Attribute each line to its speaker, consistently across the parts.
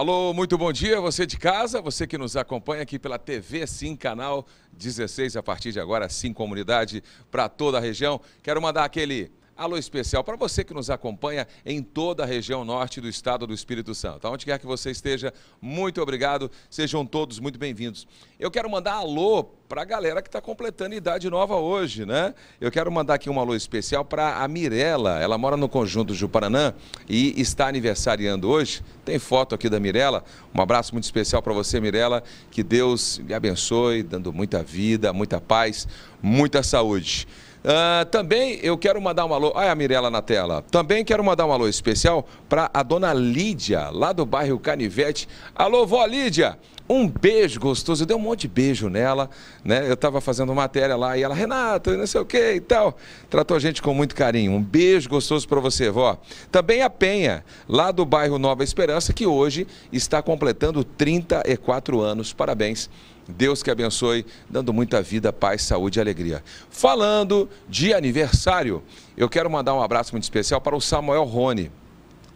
Speaker 1: Alô, muito bom dia, você de casa, você que nos acompanha aqui pela TV Sim, canal 16, a partir de agora, Sim Comunidade, para toda a região. Quero mandar aquele alô especial para você que nos acompanha em toda a região norte do estado do Espírito Santo. Aonde quer que você esteja, muito obrigado. Sejam todos muito bem-vindos. Eu quero mandar alô para a galera que está completando idade nova hoje, né? Eu quero mandar aqui um alô especial para a Mirella. Ela mora no conjunto Juparanã e está aniversariando hoje. Tem foto aqui da Mirella. Um abraço muito especial para você, Mirella. Que Deus lhe abençoe, dando muita vida, muita paz, muita saúde. Uh, também eu quero mandar um alô. Olha a Mirella na tela. Também quero mandar um alô especial para a dona Lídia, lá do bairro Canivete. Alô, vó Lídia! Um beijo gostoso, eu dei um monte de beijo nela, né? Eu estava fazendo matéria lá e ela, Renata, não sei o que e tal. Tratou a gente com muito carinho. Um beijo gostoso para você, vó. Também a Penha, lá do bairro Nova Esperança, que hoje está completando 34 anos. Parabéns. Deus que abençoe, dando muita vida, paz, saúde e alegria. Falando de aniversário, eu quero mandar um abraço muito especial para o Samuel Rony.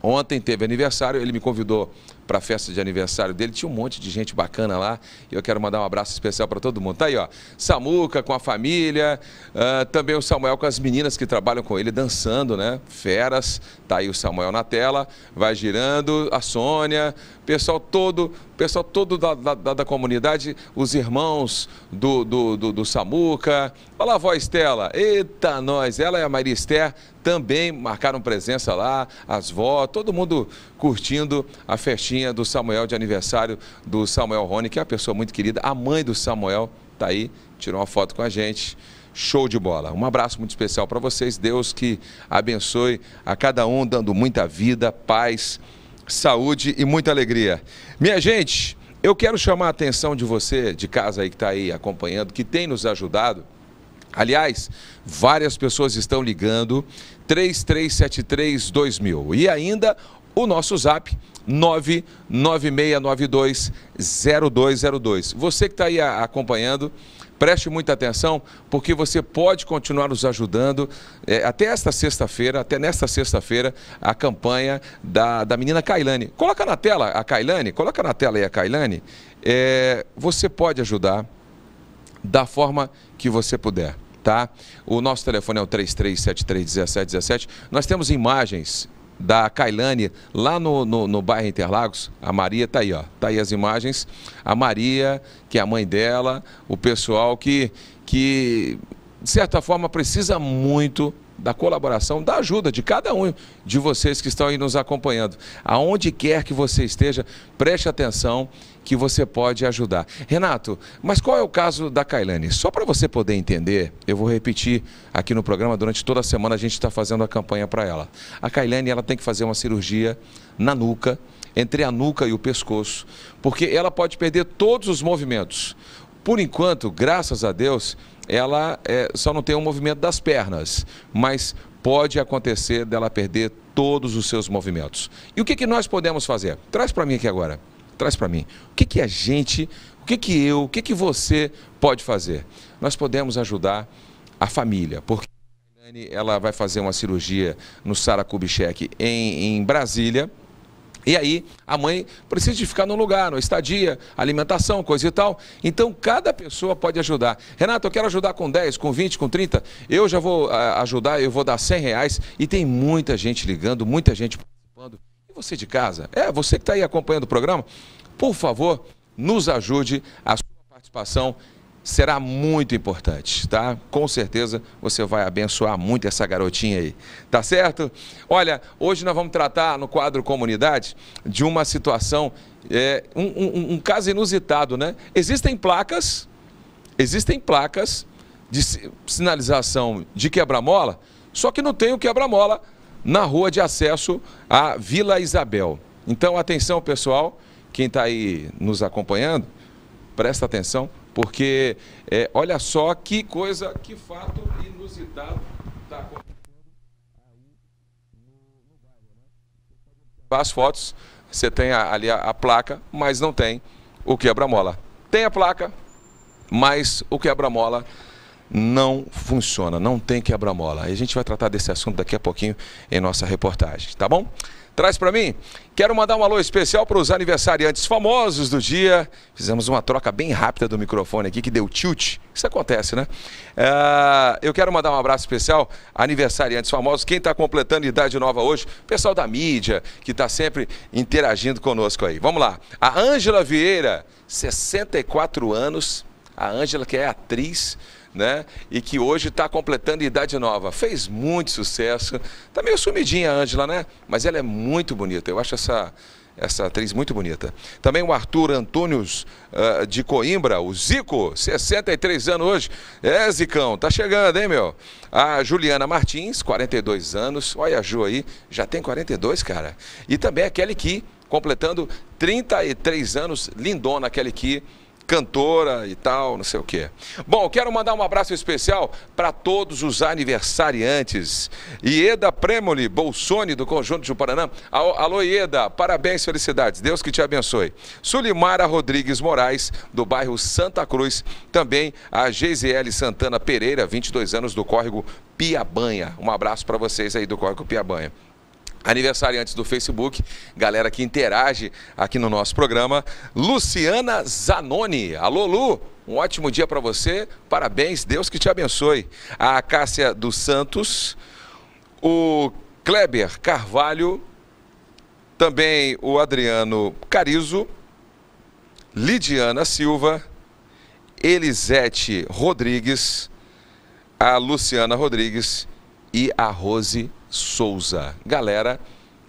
Speaker 1: Ontem teve aniversário, ele me convidou para a festa de aniversário dele. Tinha um monte de gente bacana lá e eu quero mandar um abraço especial para todo mundo. Tá aí, ó. Samuca com a família, uh, também o Samuel com as meninas que trabalham com ele dançando, né? Feras. Tá aí o Samuel na tela, vai girando, a Sônia, pessoal todo pessoal todo da, da, da, comunidade, os irmãos do, do, do, do Samuca. Olha a voz Estela. Eita, nós! Ela e a Maria Esther também marcaram presença lá, as vó, todo mundo curtindo a festinha do Samuel de aniversário do Samuel Rony, que é uma pessoa muito querida, a mãe do Samuel tá aí, tirou uma foto com a gente. Show de bola. Um abraço muito especial para vocês. Deus que abençoe a cada um, dando muita vida, paz saúde e muita alegria. Minha gente, eu quero chamar a atenção de você de casa aí que está aí acompanhando, que tem nos ajudado. Aliás, várias pessoas estão ligando 3373 2000 e ainda o nosso zap 99692-0202. Você que está aí acompanhando, Preste muita atenção, porque você pode continuar nos ajudando é, até esta sexta-feira, até nesta sexta-feira, a campanha da, da menina Kailane. Coloca na tela a Kailane, coloca na tela aí a Kailane. É, você pode ajudar da forma que você puder. Tá? O nosso telefone é o 33731717. Nós temos imagens da Kailane, lá no, no, no bairro Interlagos. A Maria tá aí, ó. Tá aí as imagens. A Maria, que é a mãe dela, o pessoal que, que de certa forma precisa muito da colaboração, da ajuda de cada um de vocês que estão aí nos acompanhando. Aonde quer que você esteja, preste atenção que você pode ajudar. Renato, mas qual é o caso da Kailane? Só para você poder entender, eu vou repetir aqui no programa, durante toda a semana a gente está fazendo a campanha para ela. A Kailane ela tem que fazer uma cirurgia na nuca, entre a nuca e o pescoço, porque ela pode perder todos os movimentos. Por enquanto, graças a Deus, ela é, só não tem o um movimento das pernas, mas pode acontecer dela perder todos os seus movimentos. E o que, que nós podemos fazer? Traz para mim aqui agora. Traz para mim. O que, que a gente, o que, que eu, o que, que você pode fazer? Nós podemos ajudar a família, porque ela vai fazer uma cirurgia no Sara Kubitschek em, em Brasília. E aí a mãe precisa de ficar num lugar, numa estadia, alimentação, coisa e tal. Então cada pessoa pode ajudar. Renato, eu quero ajudar com 10, com 20, com 30. Eu já vou ah, ajudar, eu vou dar 100 reais. E tem muita gente ligando, muita gente participando. E você de casa? É, você que está aí acompanhando o programa, por favor, nos ajude. A sua participação será muito importante, tá? Com certeza você vai abençoar muito essa garotinha aí, tá certo? Olha, hoje nós vamos tratar no quadro Comunidade de uma situação, é, um, um, um caso inusitado, né? Existem placas, existem placas de sinalização de quebra-mola, só que não tem o quebra-mola na rua de acesso à Vila Isabel. Então, atenção pessoal, quem está aí nos acompanhando, presta atenção, porque é, olha só que coisa, que fato inusitado está acontecendo As fotos, você tem ali a, a placa, mas não tem o quebra-mola. Tem a placa, mas o quebra-mola não funciona, não tem quebra-mola. A gente vai tratar desse assunto daqui a pouquinho em nossa reportagem, tá bom? Traz para mim. Quero mandar um alô especial para os aniversariantes famosos do dia. Fizemos uma troca bem rápida do microfone aqui que deu tilt. Isso acontece, né? Uh, eu quero mandar um abraço especial aniversariantes famosos, quem está completando idade nova hoje, pessoal da mídia que está sempre interagindo conosco aí. Vamos lá. A Ângela Vieira, 64 anos. A Ângela que é atriz né? E que hoje está completando idade nova. Fez muito sucesso. está meio sumidinha a Ângela, né? Mas ela é muito bonita. Eu acho essa essa atriz muito bonita. Também o Arthur Antônios uh, de Coimbra, o Zico, 63 anos hoje. É, Zicão, tá chegando, hein, meu? A Juliana Martins, 42 anos. Olha a Ju aí, já tem 42, cara. E também a Kelly Ki, completando 33 anos, lindona Kelly Ki cantora e tal, não sei o quê. Bom, quero mandar um abraço especial para todos os aniversariantes. Ieda Premoli, Bolsoni, do Conjunto de Paraná. Alô, Ieda, parabéns, felicidades. Deus que te abençoe. Sulimara Rodrigues Moraes, do bairro Santa Cruz. Também a Geisiele Santana Pereira, 22 anos, do córrego Piabanha. Um abraço para vocês aí do córrego Piabanha aniversariantes do Facebook, galera que interage aqui no nosso programa, Luciana Zanoni. Alô, Lu! Um ótimo dia para você, parabéns, Deus que te abençoe. A Cássia dos Santos, o Kleber Carvalho, também o Adriano Carizo, Lidiana Silva, Elisete Rodrigues, a Luciana Rodrigues e a Rose Souza. Galera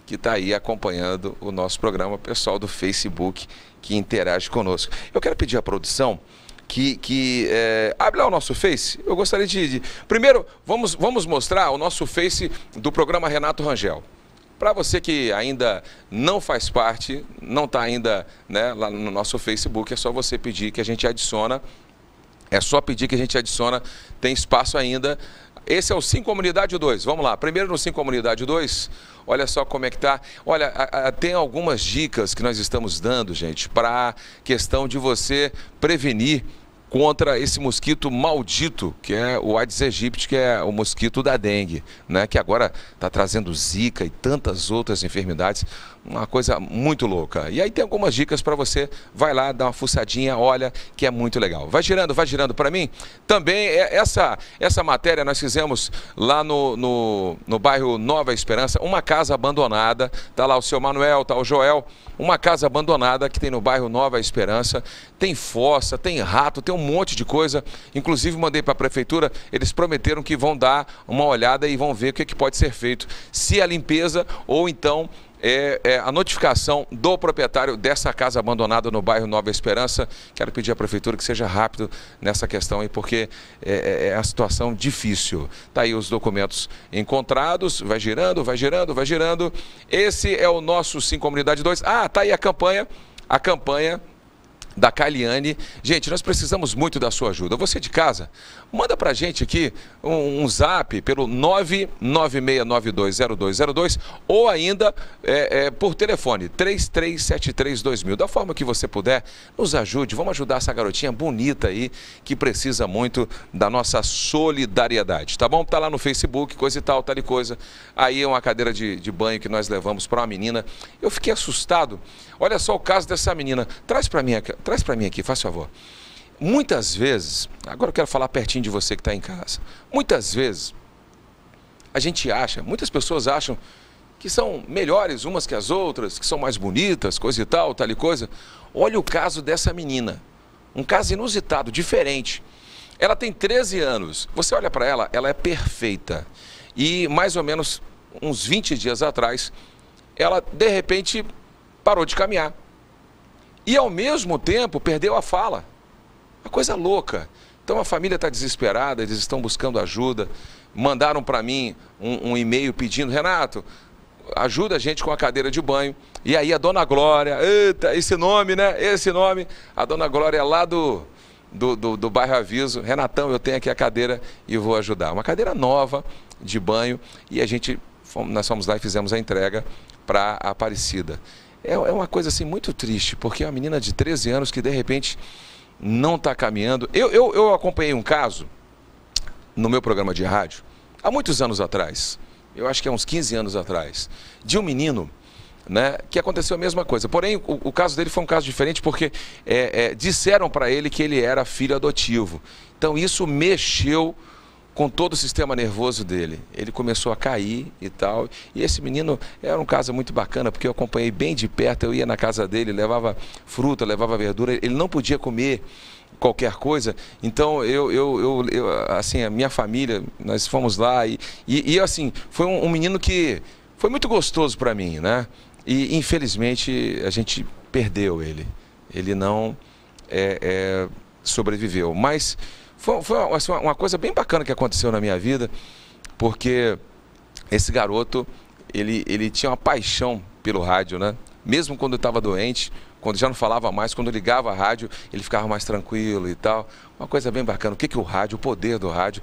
Speaker 1: que está aí acompanhando o nosso programa, pessoal do Facebook que interage conosco. Eu quero pedir à produção que, que é, abre lá o nosso Face. Eu gostaria de, de, primeiro vamos vamos mostrar o nosso Face do programa Renato Rangel. Para você que ainda não faz parte, não está ainda né, lá no nosso Facebook, é só você pedir que a gente adiciona. É só pedir que a gente adiciona. Tem espaço ainda esse é o Sim Comunidade 2. Vamos lá. Primeiro no Sim Comunidade 2, olha só como é que tá. Olha, a, a, tem algumas dicas que nós estamos dando, gente, para questão de você prevenir contra esse mosquito maldito, que é o Aedes aegypti, que é o mosquito da dengue, né? que agora está trazendo zika e tantas outras enfermidades uma coisa muito louca. E aí tem algumas dicas para você, vai lá, dá uma fuçadinha, olha, que é muito legal. Vai girando, vai girando para mim. Também, é essa, essa matéria nós fizemos lá no, no, no bairro Nova Esperança, uma casa abandonada, tá lá o seu Manuel, tá o Joel, uma casa abandonada que tem no bairro Nova Esperança, tem fossa, tem rato, tem um monte de coisa, inclusive mandei para a prefeitura, eles prometeram que vão dar uma olhada e vão ver o que, é que pode ser feito, se a limpeza ou então é, é, a notificação do proprietário dessa casa abandonada no bairro Nova Esperança. Quero pedir à prefeitura que seja rápido nessa questão aí, porque é, é, é a situação difícil. Está aí os documentos encontrados, vai girando, vai girando, vai girando. Esse é o nosso Sim Comunidade 2. Ah, está aí a campanha. A campanha da Caliane. Gente, nós precisamos muito da sua ajuda. Você de casa, manda pra gente aqui um, um zap pelo 996920202 ou ainda é, é, por telefone 33732000. Da forma que você puder, nos ajude. Vamos ajudar essa garotinha bonita aí que precisa muito da nossa solidariedade, tá bom? Tá lá no Facebook, coisa e tal, tal tá e coisa. Aí é uma cadeira de, de banho que nós levamos para uma menina. Eu fiquei assustado. Olha só o caso dessa menina. Traz para mim, Traz para mim aqui, faz favor. Muitas vezes, agora eu quero falar pertinho de você que está em casa. Muitas vezes, a gente acha, muitas pessoas acham que são melhores umas que as outras, que são mais bonitas, coisa e tal, tal e coisa. Olha o caso dessa menina. Um caso inusitado, diferente. Ela tem 13 anos. Você olha para ela, ela é perfeita. E mais ou menos uns 20 dias atrás, ela de repente parou de caminhar e ao mesmo tempo perdeu a fala. Uma coisa louca. Então a família está desesperada, eles estão buscando ajuda. Mandaram para mim um, um e-mail pedindo: Renato, ajuda a gente com a cadeira de banho. E aí a Dona Glória, eita, esse nome, né? Esse nome. A Dona Glória é lá do, do, do, do, bairro Aviso, Renatão, eu tenho aqui a cadeira e vou ajudar. Uma cadeira nova de banho e a gente, nós fomos lá e fizemos a entrega para a Aparecida. É, é, uma coisa assim muito triste, porque é uma menina de 13 anos que de repente não está caminhando. Eu, eu, eu acompanhei um caso no meu programa de rádio, há muitos anos atrás, eu acho que há é uns 15 anos atrás, de um menino né, que aconteceu a mesma coisa. Porém, o, o, caso dele foi um caso diferente porque é, é, disseram para ele que ele era filho adotivo. Então, isso mexeu com todo o sistema nervoso dele. Ele começou a cair e tal. E esse menino era um caso muito bacana, porque eu acompanhei bem de perto, eu ia na casa dele, levava fruta, levava verdura, ele não podia comer qualquer coisa. Então eu, eu, eu, eu assim, a minha família, nós fomos lá e, e, e assim, foi um, um, menino que foi muito gostoso para mim, né? E infelizmente a gente perdeu ele. Ele não é, é, sobreviveu. Mas foi, foi assim, uma, assim, uma coisa bem bacana que aconteceu na minha vida, porque esse garoto, ele, ele tinha uma paixão pelo rádio, né? Mesmo quando eu estava doente, quando já não falava mais, quando ligava a rádio, ele ficava mais tranquilo e tal. Uma coisa bem bacana. O que, que o rádio, o poder do rádio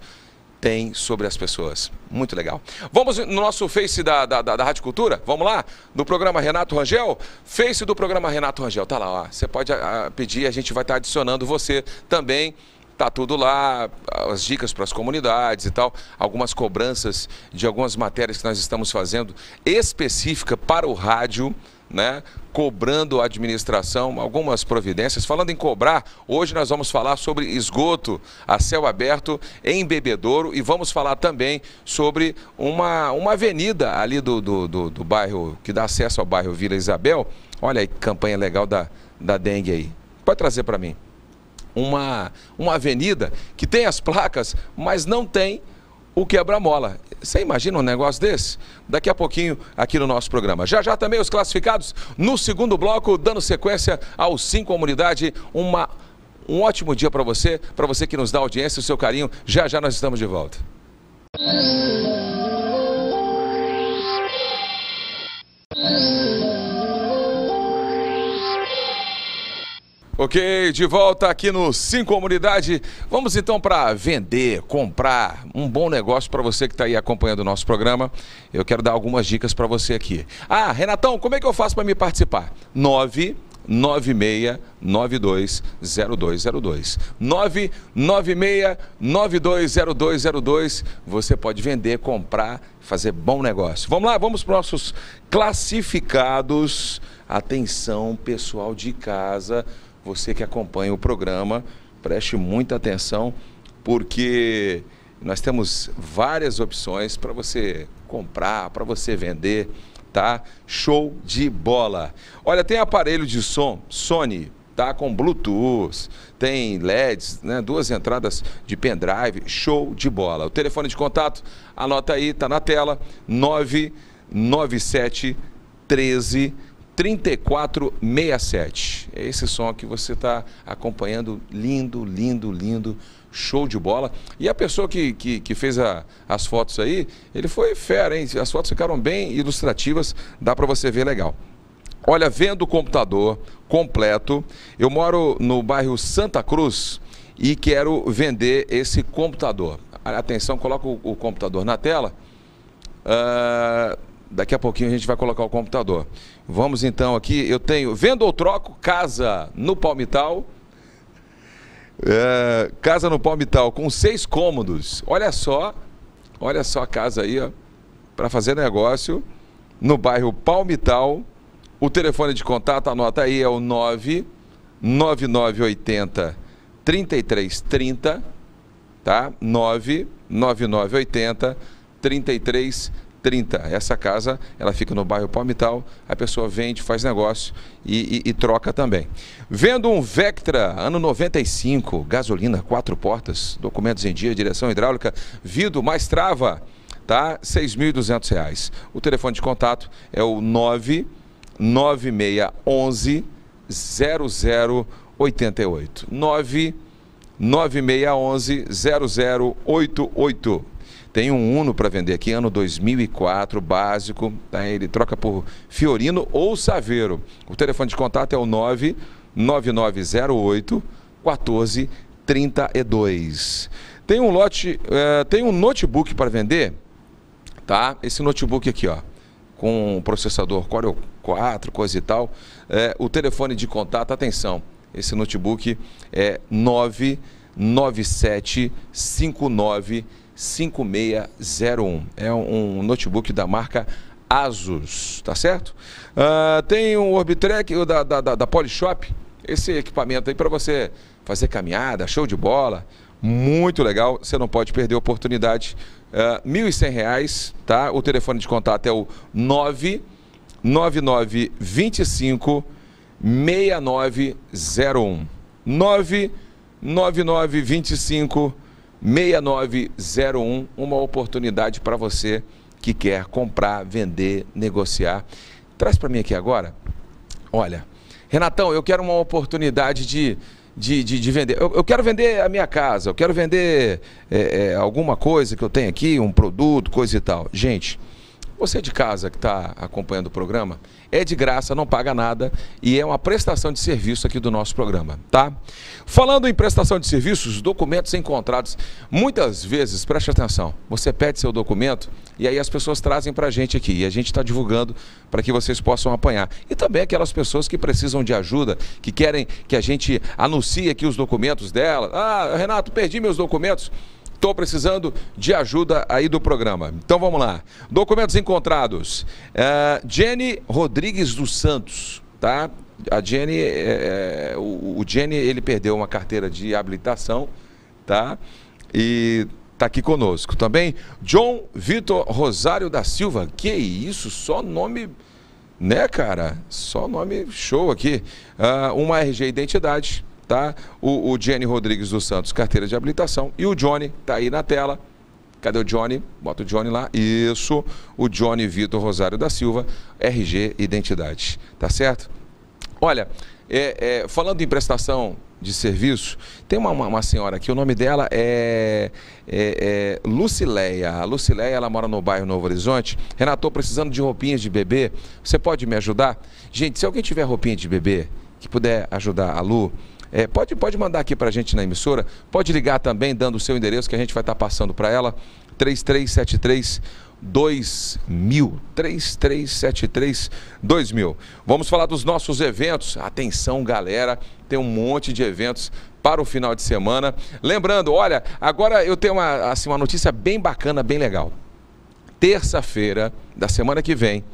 Speaker 1: tem sobre as pessoas. Muito legal. Vamos no nosso Face da, da, da, da Rádio Cultura? Vamos lá? Do programa Renato Rangel? Face do programa Renato Rangel. Tá lá, ó. Você pode a, ah, pedir, a gente vai estar tá adicionando você também tá tudo lá, as dicas para as comunidades e tal, algumas cobranças de algumas matérias que nós estamos fazendo específica para o rádio, né? Cobrando a administração algumas providências. Falando em cobrar, hoje nós vamos falar sobre esgoto a céu aberto em Bebedouro e vamos falar também sobre uma, uma avenida ali do, do, do, do bairro que dá acesso ao bairro Vila Isabel. Olha aí que campanha legal da, da dengue aí. Pode trazer para mim uma, uma avenida que tem as placas, mas não tem o quebra-mola. Você imagina um negócio desse? Daqui a pouquinho aqui no nosso programa. Já já também os classificados no segundo bloco, dando sequência aos cinco comunidade. Uma, um ótimo dia para você, para você que nos dá audiência, o seu carinho. Já já nós estamos de volta. Ok, de volta aqui no Sim Comunidade. Vamos então para vender, comprar um bom negócio para você que está aí acompanhando o nosso programa. Eu quero dar algumas dicas para você aqui. Ah, Renatão, como é que eu faço para me participar? 9 96920202. 996920202. Você pode vender, comprar, fazer bom negócio. Vamos lá, vamos para os nossos classificados. Atenção, pessoal de casa. Você que acompanha o programa, preste muita atenção, porque nós temos várias opções para você comprar, para você vender, tá? Show de bola. Olha, tem aparelho de som Sony, tá? Com Bluetooth, tem LEDs, né? Duas entradas de pendrive, show de bola. O telefone de contato, anota aí, tá na tela, 997 13 3467. É esse som que você está acompanhando, lindo, lindo, lindo, show de bola. E a pessoa que, que, que fez a, as fotos aí, ele foi fera, hein? As fotos ficaram bem ilustrativas, dá para você ver legal. Olha, vendo o computador completo, eu moro no bairro Santa Cruz e quero vender esse computador. Atenção, coloca o, o computador na tela. Uh Daqui a pouquinho a gente vai colocar o computador. Vamos então aqui, eu tenho Vendo ou Troco, casa no Palmital. É, casa no Palmital com seis cômodos. Olha só, olha só a casa aí, para fazer negócio no bairro Palmital. O telefone de contato, anota aí, é o 99980 3330, tá? 99980 3330. 30. Essa casa, ela fica no bairro Palmital, a pessoa vende, faz negócio e, e, e troca também. Vendo um Vectra, ano 95, gasolina, quatro portas, documentos em dia, direção hidráulica, vidro, mais trava, tá? R$ 6.200. O telefone de contato é o 99611 0088. 99611 0088. Tem um Uno para vender aqui, ano 2004, básico. Tá? Ele troca por Fiorino ou Saveiro. O telefone de contato é o 99908 1432. Tem um lote, é, tem um notebook para vender, tá? Esse notebook aqui, ó, com processador Core 4, coisa e tal. É, o telefone de contato, atenção, esse notebook é 99759 5601. É um notebook da marca Asus, tá certo? Uh, tem um Orbitrek da, da, da, da Polishop, esse equipamento aí para você fazer caminhada, show de bola, muito legal, você não pode perder a oportunidade. R$ uh, 1.100, tá? O telefone de contato é o 99925 6901. 99925 6901, uma oportunidade para você que quer comprar, vender, negociar. Traz para mim aqui agora. Olha, Renatão, eu quero uma oportunidade de, de, de, de vender. Eu, eu, quero vender a minha casa, eu quero vender é, é, alguma coisa que eu tenho aqui, um produto, coisa e tal. Gente, você de casa que está acompanhando o programa, é de graça, não paga nada e é uma prestação de serviço aqui do nosso programa, tá? Falando em prestação de serviços, documentos encontrados, muitas vezes, preste atenção, você pede seu documento e aí as pessoas trazem para a gente aqui e a gente está divulgando para que vocês possam apanhar. E também aquelas pessoas que precisam de ajuda, que querem que a gente anuncie aqui os documentos dela. Ah, Renato, perdi meus documentos. Estou precisando de ajuda aí do programa. Então vamos lá. Documentos encontrados. Uh, Jenny Rodrigues dos Santos, tá? A Jenny, é, é, o, o Jenny, ele perdeu uma carteira de habilitação, tá? E está aqui conosco. Também John Vitor Rosário da Silva. Que isso, só nome, né, cara? Só nome show aqui. Uh, uma RG Identidade tá? O, o Jenny Rodrigues dos Santos, carteira de habilitação. E o Johnny, tá aí na tela. Cadê o Johnny? Bota o Johnny lá. Isso. O Johnny Vitor Rosário da Silva, RG Identidade. Tá certo? Olha, é, é, falando em prestação de serviço, tem uma, uma, uma senhora aqui, o nome dela é, é, é, Lucileia. A Lucileia, ela mora no bairro Novo Horizonte. Renato, estou precisando de roupinhas de bebê. Você pode me ajudar? Gente, se alguém tiver roupinha de bebê que puder ajudar a Lu, é, pode, pode mandar aqui para a gente na emissora, pode ligar também dando o seu endereço que a gente vai estar tá passando para ela, 3373 2000, 3373 2000. Vamos falar dos nossos eventos. Atenção, galera, tem um monte de eventos para o final de semana. Lembrando, olha, agora eu tenho uma, assim, uma notícia bem bacana, bem legal. Terça-feira da semana que vem,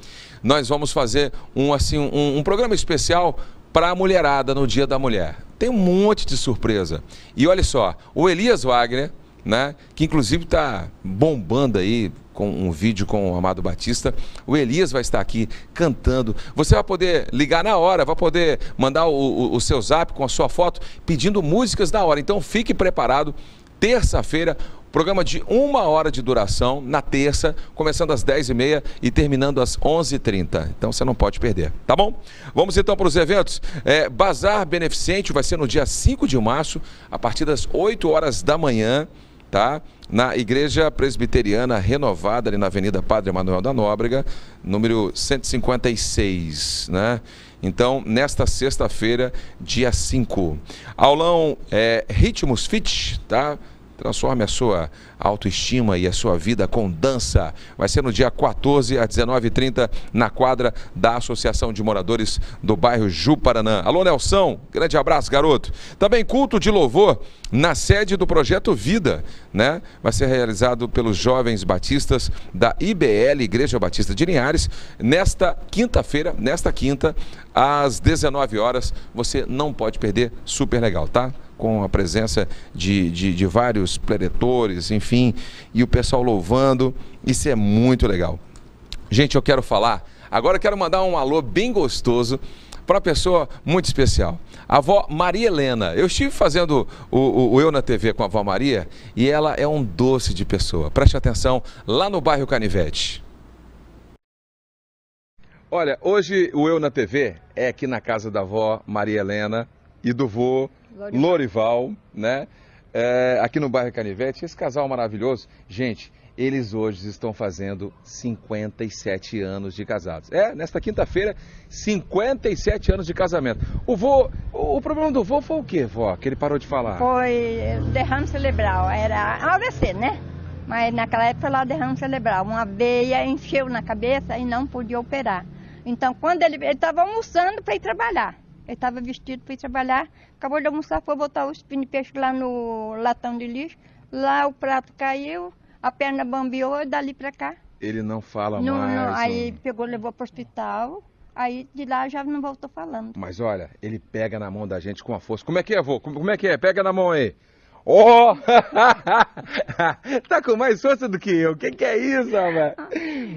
Speaker 1: nós vamos fazer um, assim, um, um programa especial para a mulherada no Dia da Mulher. Tem um monte de surpresa. E olha só, o Elias Wagner, né, que inclusive está bombando aí com um vídeo com o Amado Batista, o Elias vai estar aqui cantando. Você vai poder ligar na hora, vai poder mandar o, o, o seu zap com a sua foto pedindo músicas na hora. Então fique preparado. Terça-feira, Programa de uma hora de duração, na terça, começando às 10h30 e terminando às 11h30. Então você não pode perder, tá bom? Vamos então para os eventos. É, Bazar Beneficente vai ser no dia 5 de março, a partir das 8 horas da manhã, tá? Na Igreja Presbiteriana Renovada, ali na Avenida Padre Manuel da Nóbrega, número 156, né? Então, nesta sexta-feira, dia 5. Aulão é, Ritmos Fit, tá? Transforme a sua autoestima e a sua vida com dança. Vai ser no dia 14 às 19h30 na quadra da Associação de Moradores do bairro Juparanã. Alô, Nelson, grande abraço, garoto. Também culto de louvor na sede do Projeto Vida, né? Vai ser realizado pelos jovens batistas da IBL, Igreja Batista de Linhares, nesta quinta-feira, nesta quinta, às 19 horas. Você não pode perder, super legal, tá? com a presença de, de, de vários preletores, enfim, e o pessoal louvando. Isso é muito legal. Gente, eu quero falar. Agora eu quero mandar um alô bem gostoso para uma pessoa muito especial. A avó Maria Helena. Eu estive fazendo o, o, o, Eu na TV com a avó Maria e ela é um doce de pessoa. Preste atenção, lá no bairro Canivete. Olha, hoje o Eu na TV é aqui na casa da avó Maria Helena e do vô Lorival, Lorival né? É, aqui no bairro Canivete, esse casal maravilhoso. Gente, eles hoje estão fazendo 57 anos de casados. É, nesta quinta-feira, 57 anos de casamento. O vô, o problema do vô foi o quê, vó, que ele parou de falar?
Speaker 2: Foi eh, derrame cerebral, era AVC, né? Mas naquela época foi lá derrame cerebral, uma veia encheu na cabeça e não podia operar. Então, quando ele estava almoçando para ir trabalhar, ele estava vestido para ir trabalhar. Acabou de almoçar, foi botar os pin de peixe lá no latão de lixo. Lá o prato caiu, a perna bambiou e dali para cá.
Speaker 1: Ele não fala não, mais. Não. Aí
Speaker 2: pegou, levou para o hospital. Aí de lá já não voltou falando.
Speaker 1: Mas olha, ele pega na mão da gente com a força. Como é que é, avô? Como é que é? Pega na mão aí. Oh! tá com mais força do que eu. O que, que é isso, rapaz?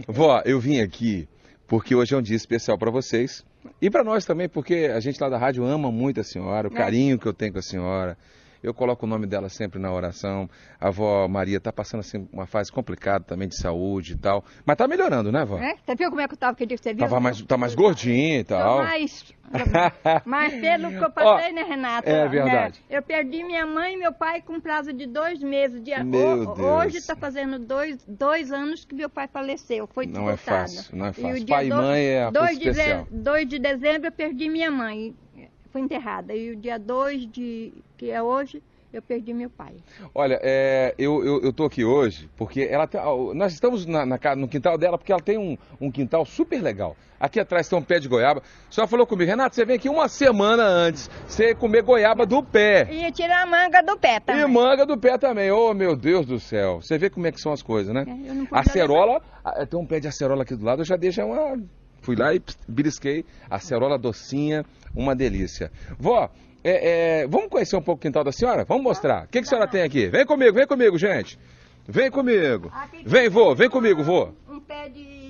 Speaker 1: Vó, eu vim aqui porque hoje é um dia especial para vocês. E para nós também, porque a gente lá da rádio ama muito a senhora, o é. carinho que eu tenho com a senhora. Eu coloco o nome dela sempre na oração. A avó Maria está passando assim, uma fase complicada também de saúde e tal. Mas está melhorando, né, avó?
Speaker 2: É? Você viu como é que eu estava aquele dia que você viu? Tava mais, tá
Speaker 1: mais gordinha e tal. mais,
Speaker 2: mas pelo que eu passei, oh, né, Renata? É verdade. Né? Eu perdi minha mãe e meu pai com prazo de dois meses. De... Meu o, Deus. Hoje está fazendo dois, dois anos que meu pai faleceu. Foi Não é fácil, não é fácil. E o pai e mãe é a dois coisa de De, 2 de dezembro eu perdi minha mãe fui enterrada. E o dia 2 de que é hoje, eu perdi meu pai.
Speaker 1: Olha, é, eu, eu, tô aqui hoje porque ela tem, nós estamos na, na, no quintal dela porque ela tem um, um, quintal super legal. Aqui atrás tem um pé de goiaba. Só falou comigo, Renato, você vem aqui uma semana antes, você comer goiaba do pé.
Speaker 2: E tirar a manga do pé também.
Speaker 1: E manga do pé também. Oh, meu Deus do céu. Você vê como é que são as coisas, né? É, acerola, levar. tem um pé de acerola aqui do lado, eu já deixo é uma Fui lá e brisquei a cerola docinha, uma delícia. Vó, é, é, vamos conhecer um pouco o quintal da senhora? Vamos mostrar. O que, que a senhora tem aqui? Vem comigo, vem comigo, gente. Vem comigo. Ah, vem, vô, vem comigo, vô. Um pé de.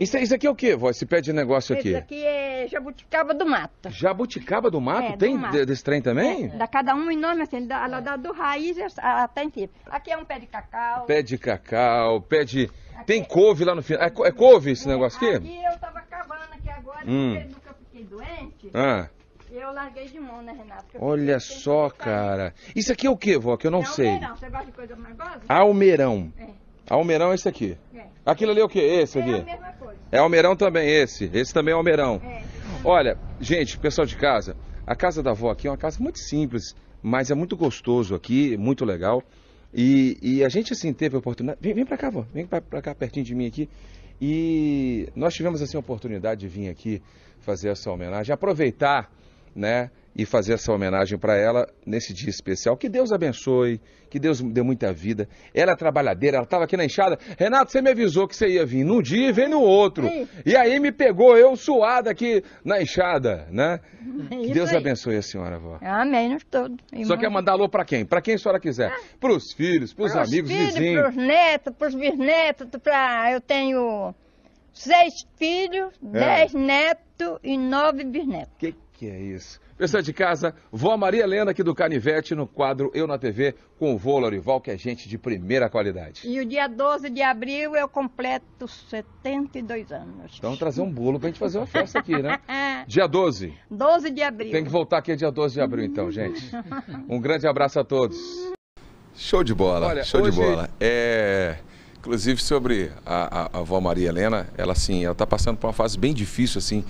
Speaker 1: Isso, isso, aqui é o que, vó? Esse pé de negócio aqui? Isso aqui
Speaker 2: é jabuticaba do mato.
Speaker 1: Jabuticaba do mato? É, do tem mato. desse trem também? É,
Speaker 2: dá cada um em nome, assim, da, da, do raiz até tá em Aqui é um pé de cacau.
Speaker 1: Pé de cacau, pé de tem couve lá no final. É, é couve esse negócio aqui? Aqui
Speaker 2: eu tava acabando aqui agora, hum. porque nunca fiquei doente. Ah. Eu larguei de mão, né, Renato?
Speaker 1: Olha só, cara. Isso aqui é o que, vó? Que eu não é sei. Almeirão. Você gosta de coisa mais gosta? Almeirão. É. Almeirão é esse aqui. É. Aquilo ali é o que? Esse é aqui. É a mesma coisa. É almeirão também, esse. Esse também é almeirão. É. Olha, gente, pessoal de casa, a casa da vó aqui é uma casa muito simples, mas é muito gostoso aqui, muito legal. E, e a gente, assim, teve a oportunidade. Vem, vem pra cá, vô. vem para pra cá pertinho de mim aqui. E nós tivemos, assim, a oportunidade de vir aqui fazer essa homenagem, aproveitar né? E fazer essa homenagem para ela nesse dia especial. Que Deus abençoe, que Deus dê muita vida. Ela é trabalhadeira, ela estava aqui na enxada. Renato, você me avisou que você ia vir num dia e vem no outro. E aí me pegou eu suada aqui na enxada, né? É que Deus aí. abençoe a senhora, avó.
Speaker 2: Amém, nos todos. Irmão. Só quer
Speaker 1: mandar alô para quem? Para quem a senhora quiser. Ah. Para os filhos, para os amigos, filhos, vizinhos. Para os
Speaker 2: netos, para os bisnetos, pra... eu tenho seis filhos, é. dez netos e nove bisnetos.
Speaker 1: Que que é isso? Pessoal de casa, vó Maria Helena aqui do Canivete no quadro Eu na TV com o vô Lorival, que é gente de primeira qualidade.
Speaker 2: E o dia 12 de abril eu completo 72 anos.
Speaker 1: Então trazer um bolo pra gente fazer uma festa aqui, né? É. Dia 12.
Speaker 2: 12 de abril. Tem
Speaker 1: que voltar aqui dia 12 de abril então, gente. Um grande abraço a todos. Show de bola, Olha, show hoje... de bola. É... Inclusive sobre a, a, a vó Maria Helena, ela assim, ela tá passando por uma fase bem difícil assim,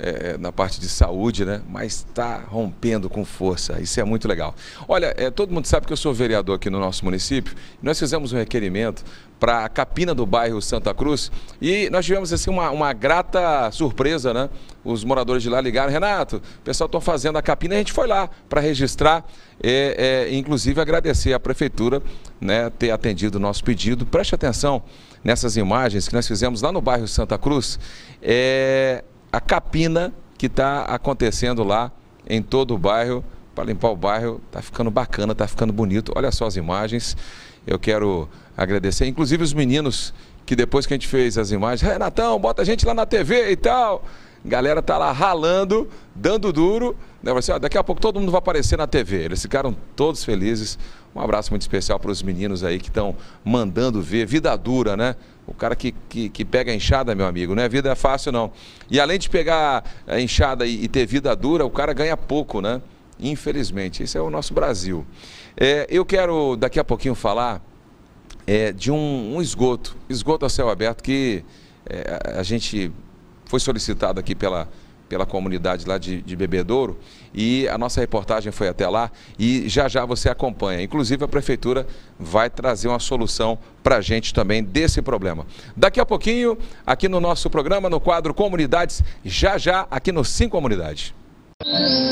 Speaker 1: é, é, na parte de saúde, né? Mas está rompendo com força. Isso é muito legal. Olha, é, todo mundo sabe que eu sou vereador aqui no nosso município. Nós fizemos um requerimento para a capina do bairro Santa Cruz e nós tivemos assim uma, uma grata surpresa, né? Os moradores de lá ligaram, Renato, o pessoal está fazendo a capina, a gente foi lá para registrar, é, é, inclusive agradecer à prefeitura, né, ter atendido o nosso pedido. Preste atenção nessas imagens que nós fizemos lá no bairro Santa Cruz. É, a capina que está acontecendo lá em todo o bairro, para limpar o bairro. Está ficando bacana, está ficando bonito. Olha só as imagens. Eu quero agradecer, inclusive os meninos que depois que a gente fez as imagens, Renatão, bota a gente lá na TV e tal. Galera tá lá ralando, dando duro. Né? Assim, ó, daqui a pouco todo mundo vai aparecer na TV. Eles ficaram todos felizes. Um abraço muito especial para os meninos aí que estão mandando ver. Vida dura, né? O cara que, que, que pega enxada, meu amigo, não é vida fácil, não. E além de pegar enxada e, e ter vida dura, o cara ganha pouco, né? Infelizmente, esse é o nosso Brasil. É, eu quero daqui a pouquinho falar é, de um, um, esgoto, esgoto a céu aberto, que é, a gente foi solicitado aqui pela, pela comunidade lá de, de Bebedouro. E a nossa reportagem foi até lá e já já você acompanha. Inclusive, a prefeitura vai trazer uma solução para a gente também desse problema. Daqui a pouquinho, aqui no nosso programa, no quadro Comunidades, já já, aqui no cinco comunidades. Música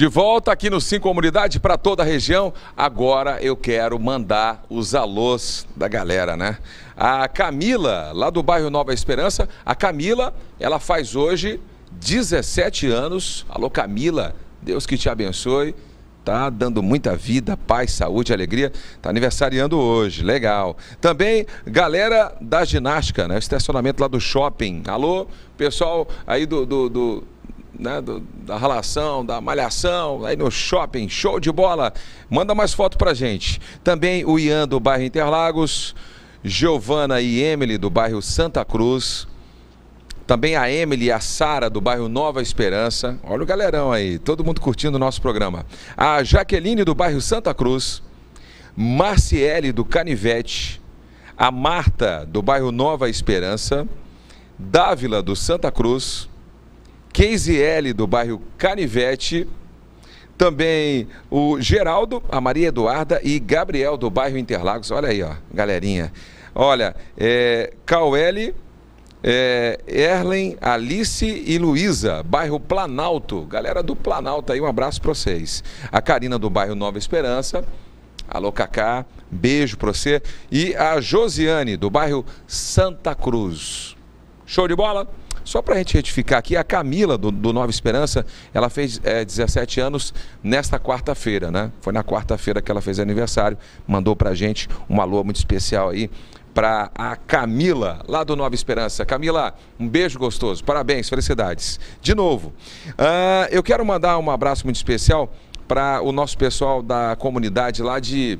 Speaker 1: De volta aqui no Sim Comunidade para toda a região. Agora eu quero mandar os alôs da galera, né? A Camila, lá do bairro Nova Esperança, a Camila, ela faz hoje 17 anos. Alô Camila, Deus que te abençoe. Tá dando muita vida, paz, saúde, alegria. Tá aniversariando hoje, legal. Também galera da ginástica, né? O estacionamento lá do shopping. Alô, pessoal aí do, do, do né, do, da relação, da malhação, aí no shopping, show de bola. Manda mais foto pra gente. Também o Ian do bairro Interlagos, Giovana e Emily do bairro Santa Cruz. Também a Emily e a Sara do bairro Nova Esperança. Olha o galerão aí, todo mundo curtindo o nosso programa. A Jaqueline do bairro Santa Cruz. Marciele do Canivete. A Marta do bairro Nova Esperança. Dávila do Santa Cruz. Casey do bairro Canivete. Também o Geraldo, a Maria Eduarda e Gabriel, do bairro Interlagos. Olha aí, ó, galerinha. Olha, é, Cauele, é, Erlen, Alice e Luísa, bairro Planalto. Galera do Planalto aí, um abraço para vocês. A Karina do bairro Nova Esperança. Alô, Cacá, beijo para você. E a Josiane, do bairro Santa Cruz. Show de bola? Só para a gente retificar aqui, a Camila, do, do Nova Esperança, ela fez é, 17 anos nesta quarta-feira, né? Foi na quarta-feira que ela fez aniversário, mandou para a gente uma lua muito especial aí para a Camila, lá do Nova Esperança. Camila, um beijo gostoso, parabéns, felicidades. De novo, uh, eu quero mandar um abraço muito especial para o nosso pessoal da comunidade lá de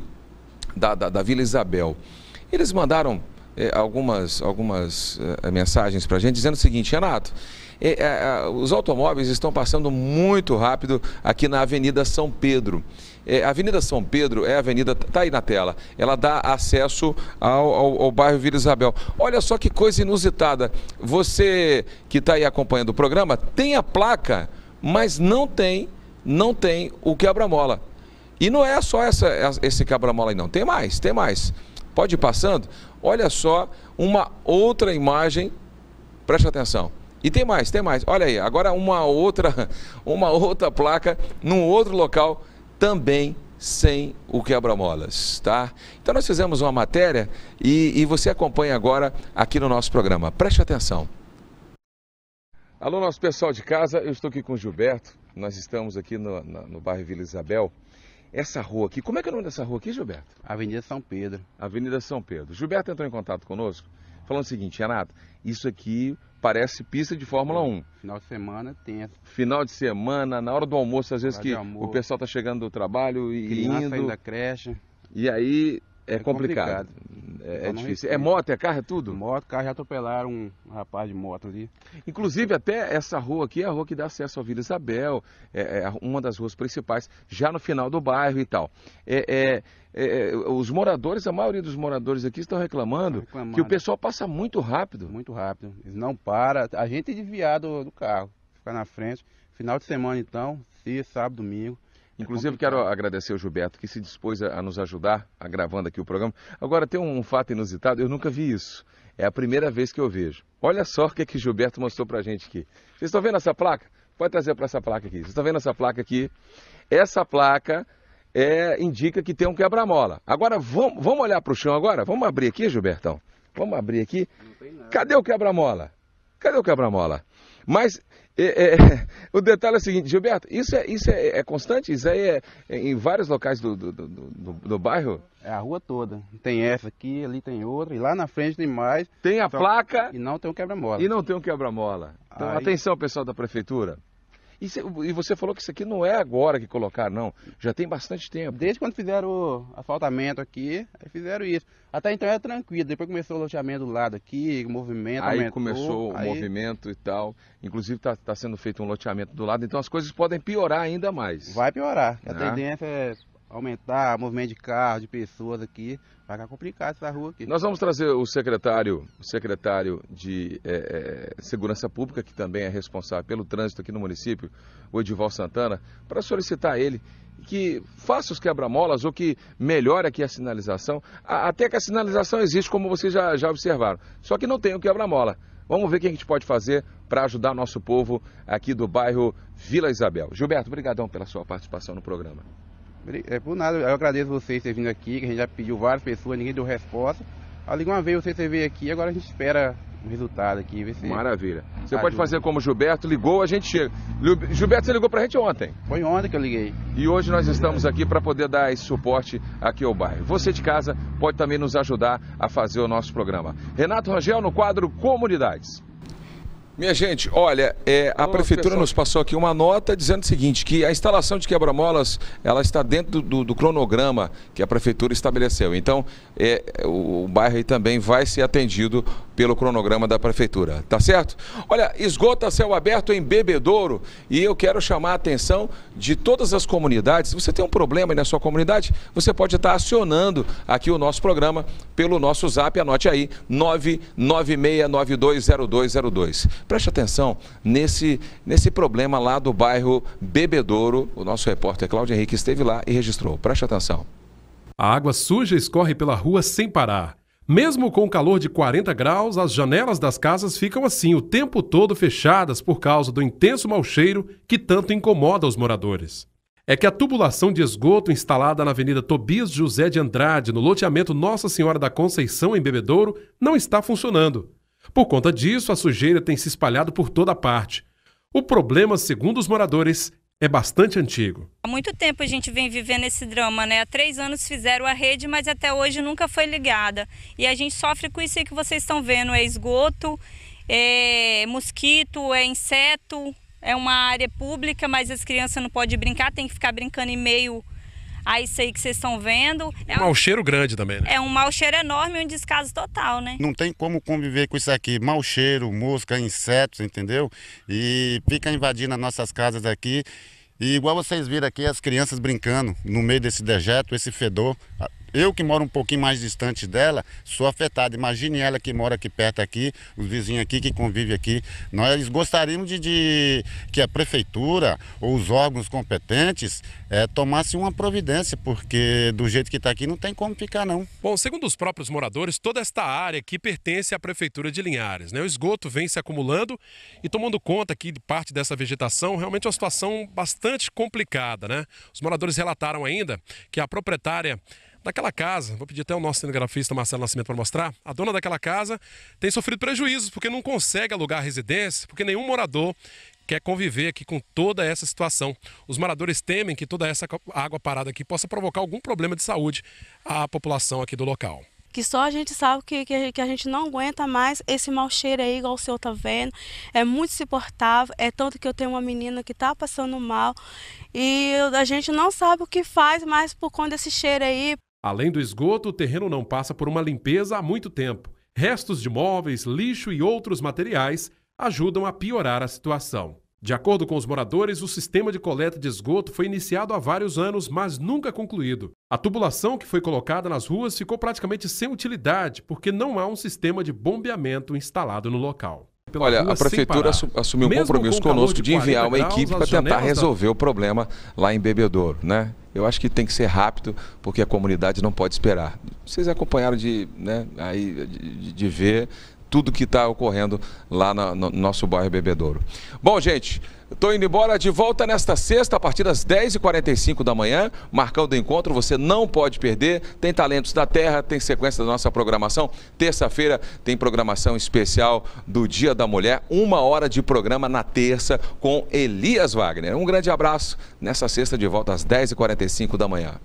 Speaker 1: da, da, da Vila Isabel. Eles mandaram eh, algumas, algumas eh, mensagens para a gente dizendo o seguinte, Renato, eh, os automóveis estão passando muito rápido aqui na Avenida São Pedro. a Avenida São Pedro é a avenida, tá aí na tela, ela dá acesso ao, ao, ao bairro Vila Isabel. Olha só que coisa inusitada. Você que está aí acompanhando o programa tem a placa, mas não tem, não tem o quebra-mola. E não é só essa, esse quebra-mola aí, não. Tem mais, tem mais. Pode ir passando. Olha só uma outra imagem, preste atenção. E tem mais, tem mais. Olha aí, agora uma outra, uma outra placa num outro local também sem o quebra-molas, tá? Então nós fizemos uma matéria e, e, você acompanha agora aqui no nosso programa. Preste atenção. Alô, nosso pessoal de casa, eu estou aqui com o Gilberto. Nós estamos aqui no, no, no bairro Vila Isabel essa rua aqui. Como é que é o nome dessa rua aqui, Gilberto? Avenida São Pedro. Avenida São Pedro. Gilberto entrou em contato conosco falando o seguinte, Renato, isso aqui parece pista de Fórmula 1. Final de semana tem. Final de semana, na hora do almoço, às vezes que o pessoal tá chegando do trabalho e Criança indo. da creche. E aí é, é complicado. complicado. É, é difícil. É moto, é carro, é tudo? Moto, carro, já atropelaram um rapaz de moto ali. Inclusive, até essa rua aqui é a rua que dá acesso à Vila Isabel, é, é uma das ruas principais, já no final do bairro e tal. É, é, é os moradores, a maioria dos moradores aqui estão reclamando, reclamando, que o pessoal passa muito rápido. Muito rápido. Eles não param.
Speaker 3: A gente é desviado do carro, fica na frente. Final de semana, então, se sábado, domingo.
Speaker 1: É Inclusive, quero agradecer ao Gilberto, que se dispôs a nos ajudar, gravando aqui o programa. Agora, tem um fato inusitado, eu nunca vi isso. É a primeira vez que eu vejo. Olha só o que, é que Gilberto mostrou para a gente aqui. Vocês estão vendo essa placa? Pode trazer para essa placa aqui. Vocês estão vendo essa placa aqui? Essa placa é, indica que tem um quebra-mola. Agora, vamos, vamos olhar para o chão agora? Vamos abrir aqui, Gilbertão? Vamos abrir aqui. Cadê o quebra-mola? Cadê o quebra-mola? Mas é, é, o detalhe é o seguinte, Gilberto, isso é, isso é, é constante? Isso aí é, é em vários locais do do, do, do, do, bairro? É a rua toda. Tem
Speaker 3: essa aqui, ali tem outra, e lá na frente tem mais. Tem a então, placa. E não tem um quebra-mola. E não tem um
Speaker 1: quebra-mola. Então, aí... atenção, pessoal da prefeitura. E, cê, e, você falou que isso aqui não é agora que colocaram, não. Já tem bastante tempo. Desde quando fizeram o asfaltamento aqui, fizeram isso.
Speaker 3: Até então era tranquilo. Depois começou o loteamento do lado aqui, o
Speaker 1: movimento Aí aumentou, começou aí... o movimento e tal. Inclusive está tá sendo feito um loteamento do lado, então as coisas podem piorar ainda mais. Vai piorar.
Speaker 3: A né? tendência é aumentar o movimento de carro, de pessoas aqui. Vai ficar complicado essa rua
Speaker 1: aqui. Nós vamos trazer o secretário, o secretário de é, é, Segurança Pública, que também é responsável pelo trânsito aqui no município, o Edival Santana, para solicitar a ele que faça os quebra-molas ou que melhore aqui a sinalização. Até que a sinalização existe, como vocês já, já observaram. Só que não tem o quebra-mola. Vamos ver o que a gente pode fazer para ajudar nosso povo aqui do bairro Vila Isabel. Gilberto, obrigadão pela sua participação no programa.
Speaker 3: É por nada, eu agradeço vocês terem vindo aqui, que a gente já pediu várias pessoas, ninguém deu resposta. Alguma vez você veio aqui, agora a gente espera o resultado aqui. Ver se Maravilha.
Speaker 1: Você ajuda. pode fazer como o Gilberto, ligou, a gente chega. Gilberto, você ligou pra gente ontem? Foi ontem que eu liguei. E hoje nós estamos aqui para poder dar esse suporte aqui ao bairro. Você de casa pode também nos ajudar a fazer o nosso programa. Renato Rangel, no quadro Comunidades. Minha gente, olha, é, a Ô, prefeitura pessoal. nos passou aqui uma nota dizendo o seguinte, que a instalação de quebra-molas, ela está dentro do, do, cronograma que a prefeitura estabeleceu. Então, é, o, o bairro aí também vai ser atendido pelo cronograma da prefeitura, tá certo? Olha, esgoto a céu aberto em Bebedouro e eu quero chamar a atenção de todas as comunidades. Se você tem um problema aí na sua comunidade, você pode estar acionando aqui o nosso programa pelo nosso zap, anote aí, 996920202. Preste atenção nesse, nesse problema lá do bairro Bebedouro. O nosso
Speaker 4: repórter Cláudio Henrique esteve lá e registrou. Preste atenção. A água suja escorre pela rua sem parar. Mesmo com o calor de 40 graus, as janelas das casas ficam assim o tempo todo fechadas por causa do intenso mau cheiro que tanto incomoda os moradores. É que a tubulação de esgoto instalada na Avenida Tobias José de Andrade, no loteamento Nossa Senhora da Conceição, em Bebedouro, não está funcionando. Por conta disso, a sujeira tem se espalhado por toda parte. O problema, segundo os moradores, é bastante antigo.
Speaker 2: Há muito tempo a gente vem vivendo esse drama, né? Há três anos fizeram a rede, mas até hoje nunca foi ligada. E a gente sofre com isso aí que vocês estão vendo: é esgoto, é mosquito, é inseto, é uma área pública, mas as crianças não podem brincar, tem que ficar brincando em meio a ah, isso aí que vocês estão vendo. É um
Speaker 4: mau cheiro grande também, né?
Speaker 2: É um mau cheiro enorme e um descaso total, né?
Speaker 3: Não tem como conviver com isso aqui. Mau cheiro, mosca, insetos, entendeu? E fica invadindo as nossas casas aqui. E igual vocês viram aqui, as crianças brincando no meio desse dejeto, esse fedor. Eu que moro um pouquinho mais distante dela, sou afetado. Imagine ela que mora aqui perto aqui, os vizinhos aqui que convivem aqui. Nós gostaríamos de, de que a prefeitura ou os órgãos competentes é, tomassem uma providência, porque do jeito que está aqui não tem como ficar não.
Speaker 4: Bom, segundo os próprios moradores, toda esta área aqui pertence à prefeitura de Linhares. Né? O esgoto vem se acumulando e tomando conta aqui de parte dessa vegetação, realmente é uma situação bastante complicada. Né? Os moradores relataram ainda que a proprietária daquela casa, vou pedir até o nosso cinegrafista Marcelo Nascimento para mostrar, a dona daquela casa tem sofrido prejuízos porque não consegue alugar residência, porque nenhum morador quer conviver aqui com toda essa situação. Os moradores temem que toda essa água parada aqui possa provocar algum problema de saúde à população aqui do local
Speaker 3: que só a gente sabe que, que, que, a gente não aguenta mais esse mau cheiro aí, igual o senhor tá vendo. É muito suportável, é tanto que eu tenho uma menina que tá passando mal e a gente não sabe o que faz mais por conta desse cheiro aí.
Speaker 4: Além do esgoto, o terreno não passa por uma limpeza há muito tempo. Restos de móveis, lixo e outros materiais ajudam a piorar a situação. De acordo com os moradores, o sistema de coleta de esgoto foi iniciado há vários anos, mas nunca concluído. A tubulação que foi colocada nas ruas ficou praticamente sem utilidade, porque não há um sistema de bombeamento instalado no local. Pela Olha, a prefeitura assumiu um compromisso com conosco de, enviar uma equipe para tentar resolver
Speaker 1: da... o problema lá em Bebedouro, né? Eu acho que tem que ser rápido, porque a comunidade não pode esperar. Vocês acompanharam de, né, aí, de, de ver tudo que está ocorrendo lá no, no nosso bairro Bebedouro. Bom, gente, Estou indo embora de volta nesta sexta, a partir das 10h45 da manhã, marcando o encontro. Você não pode perder. Tem Talentos da Terra, tem sequência da nossa programação. Terça-feira tem programação especial do Dia da Mulher. Uma hora de programa na terça com Elias Wagner. Um grande abraço nessa sexta de volta às 10h45 da manhã.